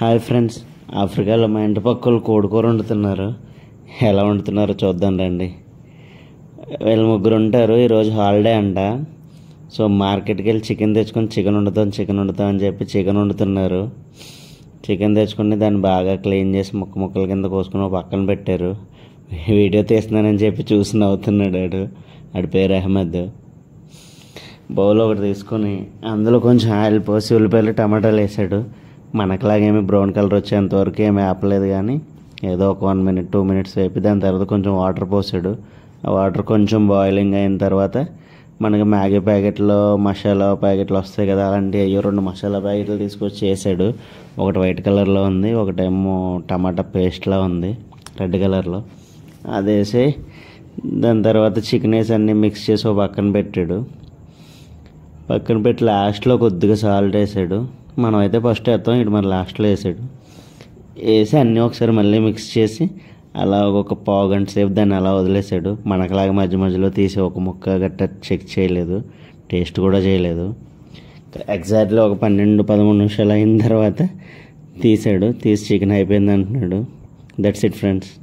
hi friends ఆఫ్రికాలో మా ఇంటి పక్కలు కోడికూర వండుతున్నారు ఎలా వండుతున్నారో చూద్దాం రండి వీళ్ళు ముగ్గురు ఉంటారు ఈరోజు హాలిడే అంట సో మార్కెట్కి వెళ్ళి చికెన్ తెచ్చుకొని చికెన్ వండుతాం చికెన్ వండుతాం అని చెప్పి చికెన్ వండుతున్నారు చికెన్ తెచ్చుకొని దాన్ని బాగా క్లీన్ చేసి ముక్క ముక్కల కింద కోసుకుని పక్కన పెట్టారు వీడియో తీస్తున్నానని చెప్పి చూసి నవ్వుతున్నాడు ఆడు ఆడి పేరు అహ్మద్ బౌల్ ఒకటి తీసుకొని అందులో కొంచెం ఆయిల్ పోసి ఉల్లిపాయలు టమాటాలు వేసాడు మనకులాగేమి బ్రౌన్ కలర్ వచ్చేంతవరకు ఏమి ఆపలేదు కానీ ఏదో ఒక వన్ మినిట్ టూ మినిట్స్ వేపి దాని తర్వాత కొంచెం వాటర్ పోసాడు ఆ వాటర్ కొంచెం బాయిలింగ్ అయిన తర్వాత మనకి మ్యాగీ ప్యాకెట్లో మసాలా ప్యాకెట్లు వస్తాయి కదా అలాంటి అయ్యో రెండు మసాలా ప్యాకెట్లు తీసుకొచ్చి వేసాడు ఒకటి వైట్ కలర్లో ఉంది ఒకటేమో టమాటా పేస్ట్లా ఉంది రెడ్ కలర్లో అది వేసి దాని తర్వాత చికెన్ వేసి అన్నీ మిక్స్ చేసి ఒక పక్కన పెట్టాడు పక్కన పెట్టి లాస్ట్లో కొద్దిగా సాల్ట్ వేసాడు మనం అయితే ఫస్ట్ వేస్తాం ఇటు మరి లాస్ట్లో వేసాడు వేసి అన్నీ ఒకసారి మళ్ళీ మిక్స్ చేసి అలా ఒక పావు గంట సేపు దాన్ని అలా వదిలేసాడు మనకలాగా మధ్య మధ్యలో తీసి ఒక ముక్క గట్ట చెక్ చేయలేదు టేస్ట్ కూడా చేయలేదు ఎగ్జాక్ట్లీ ఒక పన్నెండు పదమూడు నిమిషాలు అయిన తర్వాత తీసాడు తీసి చికెన్ అయిపోయింది అంటున్నాడు దట్స్ ఇట్ ఫ్రెండ్స్